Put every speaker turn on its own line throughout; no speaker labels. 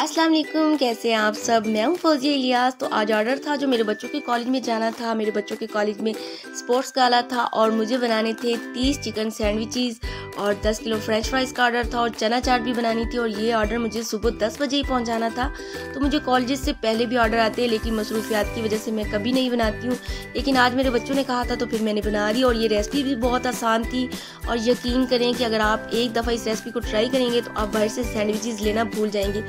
अस्सलाम वालेकुम कैसे हैं आप सब मैं हूं फौजिया इलियास तो आज ऑर्डर था जो मेरे बच्चों के कॉलेज में जाना था मेरे बच्चों के कॉलेज में स्पोर्ट्स गाला था और मुझे बनाने थे तीस चिकन सैंडविचेस और 10 किलो फ्रेंच फ्राइज़ का ऑर्डर था और चना चाट भी बनानी थी और ये ऑर्डर मुझे सुबह 10 बजे ही पहुंचाना था तो मुझे कॉलेज से पहले भी ऑर्डर आते हैं लेकिन मसरूफियात की वजह से मैं कभी नहीं बनाती हूँ लेकिन आज मेरे बच्चों ने कहा था तो फिर मैंने बना ली और ये रेसिपी भी बहुत आसान थी और यकीन करें कि अगर आप एक दफ़ा इस रेसिपी को ट्राई करेंगे तो आप बाहर से सैंडविचेज़ लेना भूल जाएंगे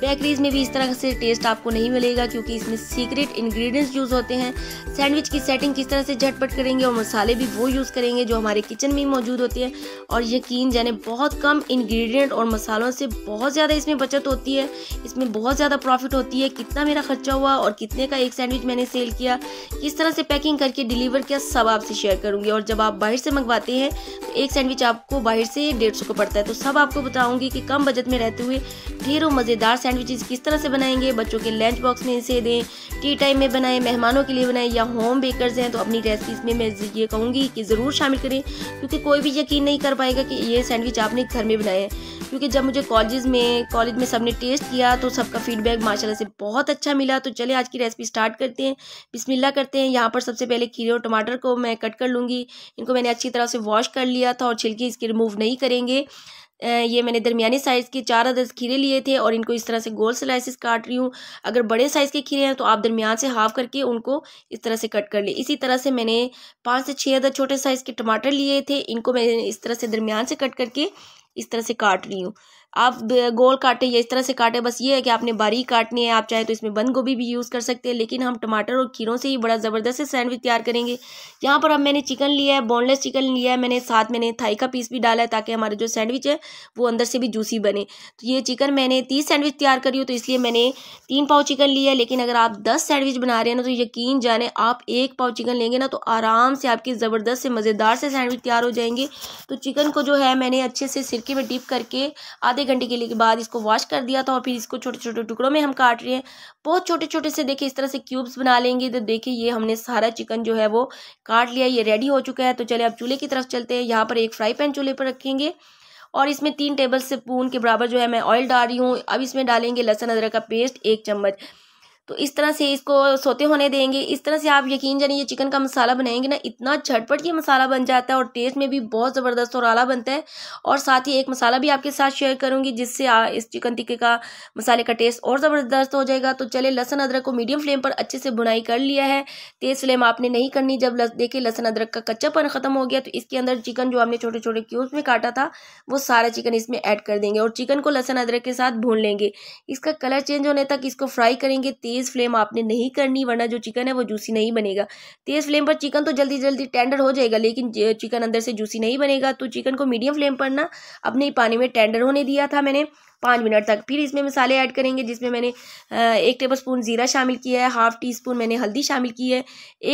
बेकरीज में भी इस तरह से टेस्ट आपको नहीं मिलेगा क्योंकि इसमें सीक्रेट इंग्रेडिएंट्स यूज़ होते हैं सैंडविच की सेटिंग किस तरह से झटपट करेंगे और मसाले भी वो यूज़ करेंगे जो हमारे किचन में मौजूद होते हैं और ये यकीन जाने बहुत कम इंग्रेडिएंट और मसालों से बहुत ज़्यादा इसमें बचत होती है इसमें बहुत ज़्यादा प्रॉफिट होती है कितना मेरा खर्चा हुआ और कितने का एक सैंडविच मैंने सेल किया किस तरह से पैकिंग करके डिलीवर किया सब आपसे शेयर करूँगी और जब आप बाहर से मंगवाते हैं तो एक सैंडविच आपको बाहर से डेढ़ सौ का पड़ता है तो सब आपको बताऊँगी कि कम बजट में रहते हुए ढेरों मज़ेदार सैंडविचेज किस तरह से बनाएंगे बच्चों के लंच बॉक्स में इसे दें टी टाइम में बनाएं मेहमानों के लिए बनाएं या होम बेकर्स हैं तो अपनी रेसिपीज़ में मैं ये कहूँगी कि ज़रूर शामिल करें क्योंकि कोई भी यकीन नहीं कर पाएगा कि ये सैंडविच आपने घर में बनाए हैं क्योंकि जब मुझे कॉलेज में कॉलेज में सबने टेस्ट किया तो सबका फीडबैक माशाल्लाह से बहुत अच्छा मिला तो चले आज की रेसिपी स्टार्ट करते हैं बिस्मिल्लाह करते हैं यहाँ पर सबसे पहले खीरे और टमाटर को मैं कट कर लूँगी इनको मैंने अच्छी तरह से वॉश कर लिया था और छिलके इसके रिमूव नहीं करेंगे ये मैंने दरमियानी साइज़ के चार अदर्स खीरे लिए थे और इनको इस तरह से गोल स्लाइसिस काट रही हूँ अगर बड़े साइज़ के खीरे हैं तो आप दरमियान से हाफ करके उनको इस तरह से कट कर लें इसी तरह से मैंने पाँच से छः अदर छोटे साइज़ के टमाटर लिए थे इनको मैंने इस तरह से दरमियान से कट करके इस तरह से काट रही हूँ आप गोल काटें या इस तरह से काटें बस ये है कि आपने बारीक काटनी है आप चाहे तो इसमें बंद गोभी भी यूज़ कर सकते हैं लेकिन हम टमाटर और खीरों से ही बड़ा ज़बरदस्त सैंडविच तैयार करेंगे यहाँ पर अब मैंने चिकन लिया है बोनलेस चिकन लिया है मैंने साथ मैंने थाई का पीस भी डाला है ताकि हमारा जो सैंडविच है वो अंदर से भी जूसी बने तो ये चिकन मैंने तीस सैंडविच तैयार करी हो तो इसलिए मैंने तीन पाव चिकन लिया है लेकिन अगर आप दस सैंडविच बना रहे हैं ना तो यकीन जाने आप एक पाव चिकन लेंगे ना तो आराम से आपकी ज़बरदस्त से मज़ेदार से सैंडविच तैयार हो जाएंगे तो चिकन को जो है मैंने अच्छे से सिरके में डिप करके आधे एक घंटे के लिए के बाद इसको वॉश कर दिया था और फिर इसको छोटे छोटे टुकड़ों में हम काट रहे हैं बहुत छोटे छोटे से देखिए इस तरह से क्यूब्स बना लेंगे तो देखिए ये हमने सारा चिकन जो है वो काट लिया ये रेडी हो चुका है तो चले अब चूल्हे की तरफ चलते हैं यहाँ पर एक फ्राई पैन चूल्हे पर रखेंगे और इसमें तीन टेबल स्पून के बराबर जो है मैं ऑयल डाल रही हूँ अब इसमें डालेंगे लहसुन अदरक का पेस्ट एक चम्मच तो इस तरह से इसको सोते होने देंगे इस तरह से आप यकीन जानिए चिकन का मसाला बनाएंगे ना इतना झटपट ये मसाला बन जाता है और टेस्ट में भी बहुत ज़बरदस्त और आला बनता है और साथ ही एक मसाला भी आपके साथ शेयर करूँगी जिससे इस चिकन टिक्के का मसाले का टेस्ट और ज़बरदस्त हो जाएगा तो चले लहसन अदरक को मीडियम फ्लेम पर अच्छे से बुनाई कर लिया है तेज़ फ्लेम आपने नहीं करनी जब देखिए लहसन अदरक का कच्चापन ख़त्म हो गया तो इसके अंदर चिकन जो हमने छोटे छोटे क्यूब्स में काटा था वो सारा चिकन इसमें ऐड कर देंगे और चिकन को लहसन अदरक के साथ भून लेंगे इसका कलर चेंज होने तक इसको फ्राई करेंगे तेज तेज़ फ्लेम आपने नहीं करनी वरना जो चिकन है वो जूसी नहीं बनेगा तेज़ फ्लेम पर चिकन तो जल्दी जल्दी टेंडर हो जाएगा लेकिन चिकन अंदर से जूसी नहीं बनेगा तो चिकन को मीडियम फ्लेम पर ना अपने पानी में टेंडर होने दिया था मैंने पाँच मिनट तक फिर इसमें मसाले ऐड करेंगे जिसमें मैंने एक टेबल स्पून ज़ीरा शामिल किया है हाफ़ टी स्पून मैंने हल्दी शामिल की है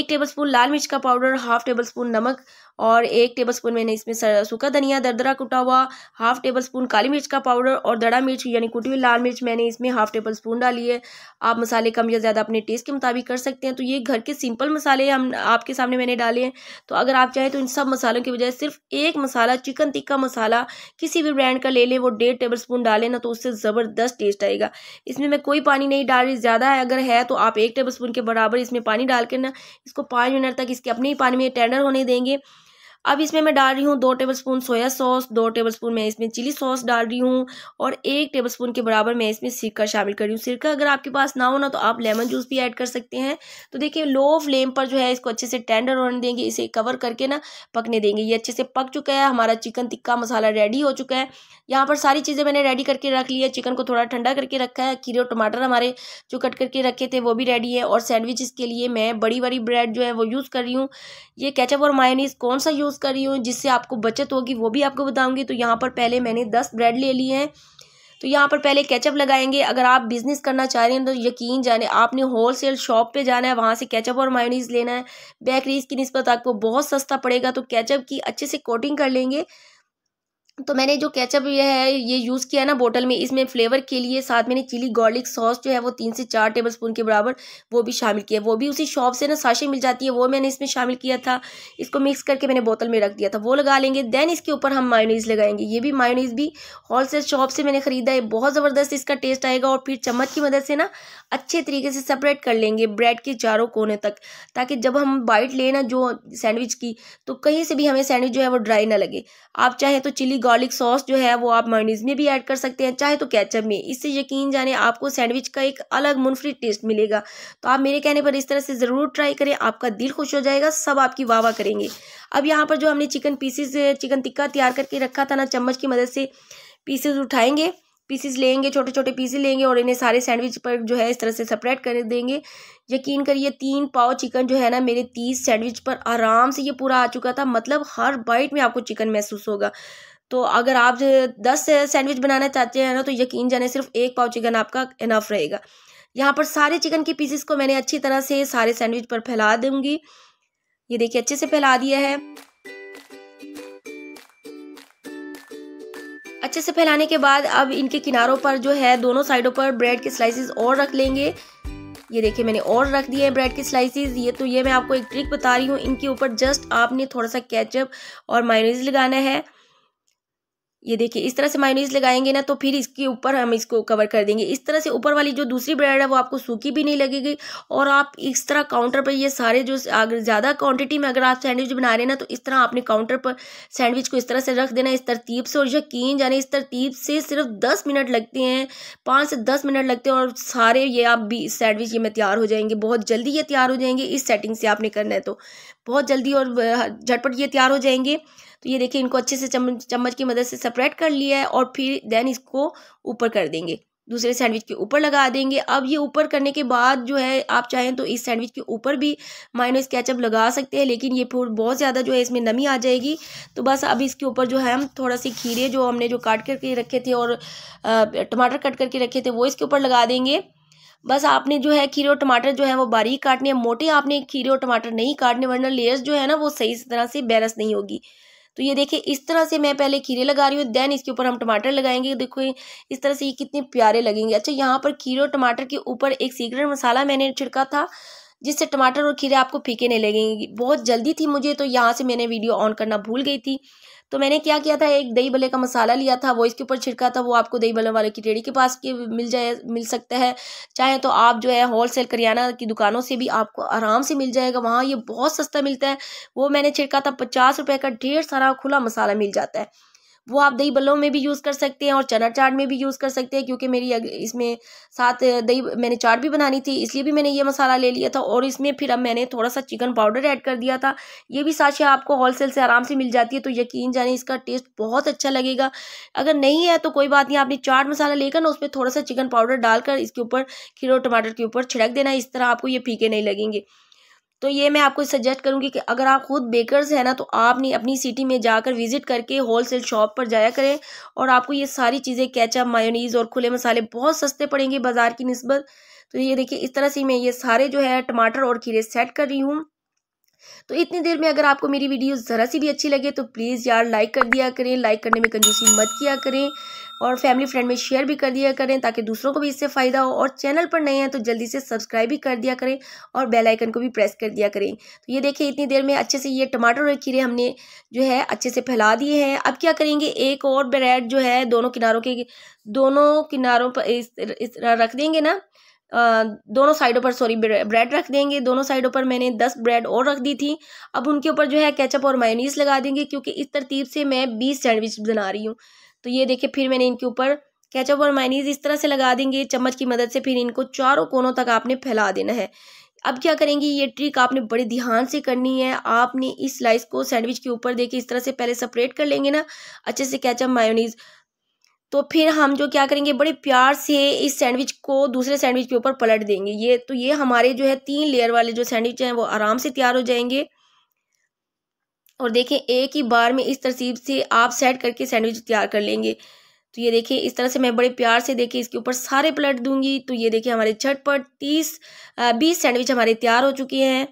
एक टेबल स्पून लाल मिर्च का पाउडर हाफ़ टेबल स्पून नमक और एक टेबल स्पून मैंने इसमें सूखा धनिया दरदरा कुटा हुआ हाफ टेबल स्पून काली मिर्च का पाउडर और दड़ा मिर्च यानी कुटी हुई लाल मिर्च मैंने इसमें हाफ टेबल स्पून डाली है आप मसाले कम या ज़्यादा अपने टेस्ट के मुताबिक कर सकते हैं तो ये घर के सिंपल मसाले हम आपके सामने मैंने डाले हैं तो अगर आप चाहें तो इन सब मसालों के बजाय सिर्फ एक मसाला चिकन टिक्का मसाला किसी भी ब्रांड का ले लें वो डेढ़ टेबल स्पून डालें ना तो तो उससे ज़बरदस्त टेस्ट आएगा इसमें मैं कोई पानी नहीं डाल रही ज़्यादा है अगर है तो आप एक टेबल स्पून के बराबर इसमें पानी डाल के ना इसको पाँच मिनट तक इसके अपने ही पानी में टेंडर होने देंगे अब इसमें मैं डाल रही हूँ दो टेबलस्पून सोया सॉस दो टेबलस्पून मैं इसमें चिली सॉस डाल रही हूँ और एक टेबलस्पून के बराबर मैं इसमें सिरका शामिल कर रही हूँ सिरका अगर आपके पास ना हो ना तो आप लेमन जूस भी ऐड कर सकते हैं तो देखिए लो फ्लेम पर जो है इसको अच्छे से टेंडर होने देंगे इसे कवर करके ना पकने देंगे ये अच्छे से पक चुका है हमारा चिकन टिक्का मसाला रेडी हो चुका है यहाँ पर सारी चीज़ें मैंने रेडी करके रख ली है चिकन को थोड़ा ठंडा करके रखा है खीरे और टमाटर हमारे जो कट करके रखे थे वो भी रेडी है और सैंडविच के लिए मैं बड़ी बड़ी ब्रेड जो है वो यूज़ कर रही हूँ ये कैचअप और मायोनीस कौन सा यूज़ यूज़ कर रही हूँ जिससे आपको बचत होगी वो भी आपको बताऊँगी तो यहाँ पर पहले मैंने दस ब्रेड ले लिए हैं तो यहाँ पर पहले केचप लगाएंगे अगर आप बिज़नेस करना चाह रहे हैं तो यकीन जाने आपने होल सेल शॉप पे जाना है वहाँ से केचप और मायोनीज़ लेना है बेकरीज़ की नस्बत आपको बहुत सस्ता पड़ेगा तो केचप की अच्छे से कोटिंग कर लेंगे तो मैंने जो केचप यह है ये यूज़ किया है ना बोतल में इसमें फ्लेवर के लिए साथ मैंने चिली गार्लिक सॉस जो है वो तीन से चार टेबल स्पून के बराबर वो भी शामिल किया वो भी उसी शॉप से ना साशे मिल जाती है वो मैंने इसमें शामिल किया था इसको मिक्स करके मैंने बोतल में रख दिया था वो लगा लेंगे देन इसके ऊपर हम मायोनीज़ लगाएंगे ये भी मायोनीज़ भी सेल शॉप से मैंने ख़रीदा है बहुत ज़बरदस्त इसका टेस्ट आएगा और फिर चम्मच की मदद से ना अच्छे तरीके से सेपरेट कर लेंगे ब्रेड के चारों कोने तक ताकि जब हम बाइट लें ना जो सैंडविच की तो कहीं से भी हमें सैंडविच जो है वो ड्राई ना लगे आप चाहें तो चिली गार्लिक सॉस जो है वो आप मायोनीज़ में भी ऐड कर सकते हैं चाहे तो कैचअप में इससे यकीन जाने आपको सैंडविच का एक अलग मुनफरद टेस्ट मिलेगा तो आप मेरे कहने पर इस तरह से ज़रूर ट्राई करें आपका दिल खुश हो जाएगा सब आपकी वाह वाह करेंगे अब यहाँ पर जो हमने चिकन पीसेस चिकन टिक्का तैयार करके रखा था ना चम्मच की मदद से पीसेज उठाएँगे पीसेस लेंगे छोटे छोटे पीसेस लेंगे और इन्हें सारे सैंडविच पर जो है इस तरह से सेपरेट कर देंगे यकीन करिए तीन पाव चिकन जो है ना मेरे तीस सैंडविच पर आराम से ये पूरा आ चुका था मतलब हर बाइट में आपको चिकन महसूस होगा तो अगर आप दस सैंडविच बनाना चाहते हैं ना तो यकीन जाने सिर्फ एक पाव चिकन आपका इनफ रहेगा यहाँ पर सारे चिकन के पीसेस को मैंने अच्छी तरह से सारे सैंडविच पर फैला दूंगी ये देखिए अच्छे से फैला दिया है अच्छे से फैलाने के बाद अब इनके किनारों पर जो है दोनों साइडों पर ब्रेड के स्लाइसेस और रख लेंगे ये देखिए मैंने और रख दिए हैं ब्रेड के स्लाइसेस ये तो ये मैं आपको एक ट्रिक बता रही हूँ इनके ऊपर जस्ट आपने थोड़ा सा केचप और मायोनीज लगाना है ये देखिए इस तरह से मायोनीज लगाएंगे ना तो फिर इसके ऊपर हम इसको कवर कर देंगे इस तरह से ऊपर वाली जो दूसरी ब्रेड है वो आपको सूखी भी नहीं लगेगी और आप इस तरह काउंटर पर ये सारे जो अगर ज़्यादा क्वांटिटी में अगर आप सैंडविच बना रहे हैं ना तो इस तरह आपने काउंटर पर सैंडविच को इस तरह से रख देना इस तरतीब से और यकीन जाने इस तरतीब से सिर्फ दस मिनट लगते हैं पाँच से दस मिनट लगते हैं और सारे ये आप भी सैंडविच ये में तैयार हो जाएंगे बहुत जल्दी ये तैयार हो जाएंगे इस सेटिंग से आपने करना है तो बहुत जल्दी और झटपट ये तैयार हो जाएंगे तो ये देखिए इनको अच्छे से चम्मच चम्मच की मदद से सेपरेट कर लिया है और फिर देन इसको ऊपर कर देंगे दूसरे सैंडविच के ऊपर लगा देंगे अब ये ऊपर करने के बाद जो है आप चाहें तो इस सैंडविच के ऊपर भी माइनस कैचअप लगा सकते हैं लेकिन ये फूड बहुत ज़्यादा जो है इसमें नमी आ जाएगी तो बस अब इसके ऊपर जो है हम थोड़ा सी खीरे जो हमने जो काट करके रखे थे और टमाटर कट करके रखे थे वो इसके ऊपर लगा देंगे बस आपने जो है खीरे और टमाटर जो है वो बारीक काटने हैं मोटे आपने खीरे और टमाटर नहीं काटने वरना लेयर्स जो है ना वो सही तरह से बैरस नहीं होगी तो ये देखिए इस तरह से मैं पहले खीरे लगा रही हूँ देन इसके ऊपर हम टमाटर लगाएंगे देखो इस तरह से ये कितने प्यारे लगेंगे अच्छा यहाँ पर खीरे और टमाटर के ऊपर एक सीक्रेट मसाला मैंने छिड़का था जिससे टमाटर और खीरे आपको फीके नहीं लगेंगे बहुत जल्दी थी मुझे तो यहाँ से मैंने वीडियो ऑन करना भूल गई थी तो मैंने क्या किया था एक दही भले का मसाला लिया था वो इसके ऊपर छिड़का था वो आपको दही भले वाले की रेडी के पास के मिल जाए मिल सकता है चाहे तो आप जो है होल सेल करियाना की दुकानों से भी आपको आराम से मिल जाएगा वहाँ ये बहुत सस्ता मिलता है वो मैंने छिड़का था पचास रुपये का ढेर सारा खुला मसाला मिल जाता है वो आप दही बल्लों में भी यूज़ कर सकते हैं और चना चाट में भी यूज़ कर सकते हैं क्योंकि मेरी इसमें साथ दही मैंने चाट भी बनानी थी इसलिए भी मैंने ये मसाला ले लिया था और इसमें फिर अब मैंने थोड़ा सा चिकन पाउडर ऐड कर दिया था ये भी साशे आपको होलसेल से आराम से मिल जाती है तो यकीन जाने इसका टेस्ट बहुत अच्छा लगेगा अगर नहीं है तो कोई बात नहीं आपने चाट मसाला लेकर ना उस पर थोड़ा सा चिकन पाउडर डालकर इसके ऊपर खीर और टमाटर के ऊपर छिड़क देना इस तरह आपको ये फीके नहीं लगेंगे तो ये मैं आपको सजेस्ट करूँगी कि अगर आप ख़ुद बेकर्स हैं ना तो आपने अपनी सिटी में जाकर विज़िट करके होलसेल शॉप पर जाया करें और आपको ये सारी चीज़ें कैचअप मायोनीज़ और खुले मसाले बहुत सस्ते पड़ेंगे बाज़ार की नस्बत तो ये देखिए इस तरह से मैं ये सारे जो है टमाटर और खीरे सेट कर रही हूँ तो इतनी देर में अगर आपको मेरी वीडियो ज़रा सी भी अच्छी लगे तो प्लीज़ यार लाइक कर दिया करें लाइक करने में कंजूसी मत किया करें और फैमिली फ्रेंड में शेयर भी कर दिया करें ताकि दूसरों को भी इससे फ़ायदा हो और चैनल पर नए हैं तो जल्दी से सब्सक्राइब भी कर दिया करें और बेल आइकन को भी प्रेस कर दिया करें तो ये देखिए इतनी देर में अच्छे से ये टमाटर और खीरे हमने जो है अच्छे से फैला दिए हैं अब क्या करेंगे एक और ब्रेड जो है दोनों किनारों के दोनों किनारों पर इस, इस रख देंगे ना दोनों साइडों पर सॉरी ब्रेड रख देंगे दोनों साइडों पर मैंने दस ब्रेड और रख दी थी अब उनके ऊपर जो है कैचअप और मायोनीस लगा देंगे क्योंकि इस तरतीब से मैं बीस सैंडविच बना रही हूँ तो ये देखिए फिर मैंने इनके ऊपर कैचअप और मायोनीज इस तरह से लगा देंगे चम्मच की मदद से फिर इनको चारों कोनों तक आपने फैला देना है अब क्या करेंगे ये ट्रिक आपने बड़े ध्यान से करनी है आपने इस स्लाइस को सैंडविच के ऊपर देखे इस तरह से पहले सेपरेट कर लेंगे ना अच्छे से कैचअप मायोनीज़ तो फिर हम जो क्या करेंगे बड़े प्यार से इस सैंडविच को दूसरे सैंडविच के ऊपर पलट देंगे ये तो ये हमारे जो है तीन लेयर वाले जो सैंडविच हैं वो आराम से तैयार हो जाएंगे और देखें एक ही बार में इस तरसीब से आप सेट करके सैंडविच तैयार कर लेंगे तो ये देखें इस तरह से मैं बड़े प्यार से देखें इसके ऊपर सारे पलट दूंगी तो ये देखें हमारे झटपट तीस बीस सैंडविच हमारे तैयार हो चुके हैं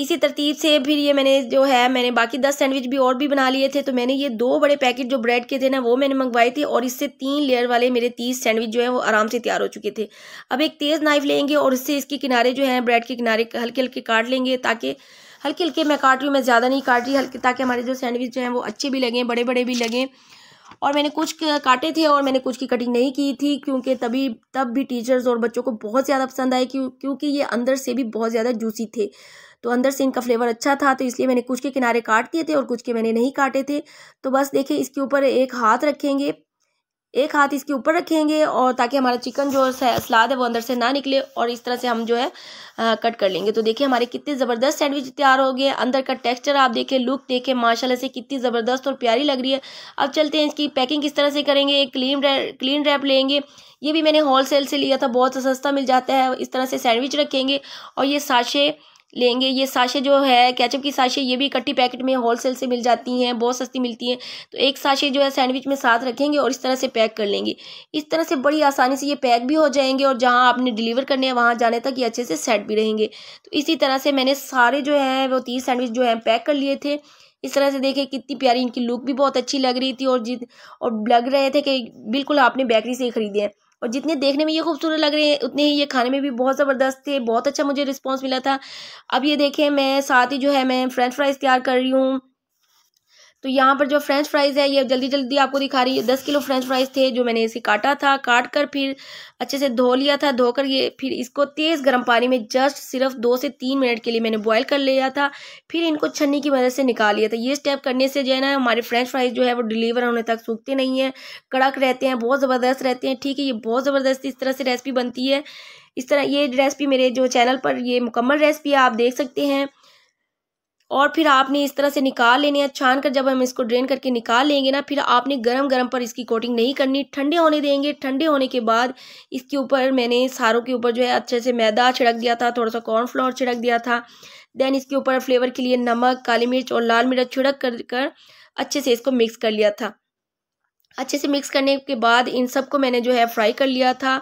इसी तरतीब से फिर ये मैंने जो है मैंने बाकी दस सैंडविच भी और भी बना लिए थे तो मैंने ये दो बड़े पैकेट जो ब्रेड के थे ना वो मैंने मंगवाए थे और इससे तीन लेयर वाले मेरे तीस सैंडविच जो है वो आराम से तैयार हो चुके थे अब एक तेज़ नाइफ लेंगे और इससे इसके किनारे जो है ब्रेड के किनारे हल्के हल्के काट लेंगे ताकि हल्के हल्के मैं काट रही हूँ मैं ज़्यादा नहीं काट रही हल्के ताकि हमारे जो सैंडविच जो हैं वो अच्छे भी लगें बड़े बड़े भी लगें और मैंने कुछ काटे थे और मैंने कुछ की कटिंग नहीं की थी क्योंकि तभी तब भी टीचर्स और बच्चों को बहुत ज़्यादा पसंद आए क्यों क्योंकि ये अंदर से भी बहुत ज़्यादा जूसी थे तो अंदर से इनका फ्लेवर अच्छा था तो इसलिए मैंने कुछ के किनारे काट दिए थे और कुछ के मैंने नहीं काटे थे तो बस देखिए इसके ऊपर एक हाथ रखेंगे एक हाथ इसके ऊपर रखेंगे और ताकि हमारा चिकन जो सलाद है वो अंदर से ना निकले और इस तरह से हम जो है आ, कट कर लेंगे तो देखिए हमारे कितने ज़बरदस्त सैंडविच तैयार हो गए अंदर का टेक्सचर आप देखें लुक देखें माशाल्लाह से कितनी ज़बरदस्त और प्यारी लग रही है अब चलते हैं इसकी पैकिंग किस तरह से करेंगे एक क्लीन रै, क्लीन रैप लेंगे ये भी मैंने होल से लिया था बहुत सस्ता मिल जाता है इस तरह से सैंडविच रखेंगे और ये साशे लेंगे ये साशे जो है कैचअप की साशे ये भी इकट्ठी पैकेट में होलसेल से मिल जाती हैं बहुत सस्ती मिलती हैं तो एक साशे जो है सैंडविच में साथ रखेंगे और इस तरह से पैक कर लेंगे इस तरह से बड़ी आसानी से ये पैक भी हो जाएंगे और जहाँ आपने डिलीवर करने हैं वहाँ जाने तक ये अच्छे से सेट भी रहेंगे तो इसी तरह से मैंने सारे जो हैं वो तीस सैंडविच जो है पैक कर लिए थे इस तरह से देखें कितनी प्यारी इनकी लुक भी बहुत अच्छी लग रही थी और जित और लग रहे थे कि बिल्कुल आपने बेकरी से ही खरीदे हैं और जितने देखने में ये खूबसूरत लग रहे हैं उतने ही ये खाने में भी बहुत ज़बरदस्त थे बहुत अच्छा मुझे रिस्पॉन्स मिला था अब ये देखें मैं साथ ही जो है मैं फ्रेंच फ्राइज़ तैयार कर रही हूँ तो यहाँ पर जो फ्रेंच फ्राइज़ है ये जल्दी जल्दी आपको दिखा रही है दस किलो फ्रेंच फ्राइज़ थे जो मैंने इसे काटा था काट कर फिर अच्छे से धो लिया था धोकर ये फिर इसको तेज़ गर्म पानी में जस्ट सिर्फ दो से तीन मिनट के लिए मैंने बॉयल कर लिया था फिर इनको छन्नी की मदद से निकाल लिया था ये स्टेप करने से जो है ना हमारे फ्रेंच फ्राइज़ जो है वो डिलीवर होने तक सूखते नहीं हैं कड़क रहते हैं बहुत ज़बरदस्त रहते हैं ठीक है ये बहुत ज़बरदस्त इस तरह से रेसिपी बनती है इस तरह ये रेसिपी मेरे जो चैनल पर ये मुकम्मल रेसिपी है आप देख सकते हैं और फिर आपने इस तरह से निकाल लेने या छान कर जब हम इसको ड्रेन करके निकाल लेंगे ना फिर आपने गरम गरम पर इसकी कोटिंग नहीं करनी ठंडे होने देंगे ठंडे होने के बाद इसके ऊपर मैंने सारों के ऊपर जो है अच्छे से मैदा छिड़क दिया था थोड़ा सा कॉर्नफ्लोर छिड़क दिया था देन इसके ऊपर फ्लेवर के लिए नमक काली मिर्च और लाल मिर्च छिड़क कर कर अच्छे से इसको मिक्स कर लिया था अच्छे से मिक्स करने के बाद इन सब को मैंने जो है फ्राई कर लिया था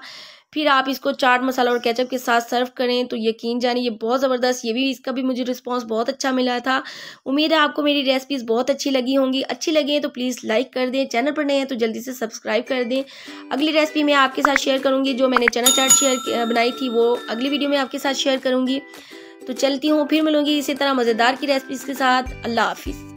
फिर आप इसको चाट मसाला और केचप के साथ सर्व करें तो यकीन जानिए ये बहुत ज़बरदस्त ये भी इसका भी मुझे रिस्पांस बहुत अच्छा मिला था उम्मीद है आपको मेरी रेसिपीज़ बहुत अच्छी लगी होंगी अच्छी लगी हैं तो प्लीज़ लाइक कर दें चैनल पर नए हैं तो जल्दी से सब्सक्राइब कर दें अगली रेसिपी मैं आपके साथ शेयर करूँगी जो मैंने चना चाट शेयर बनाई थी वो अगली वीडियो में आपके साथ शेयर करूँगी तो चलती हूँ फिर मिलूँगी इसी तरह मज़ेदार की रेसिपीज़ के साथ अल्लाह हाफिज़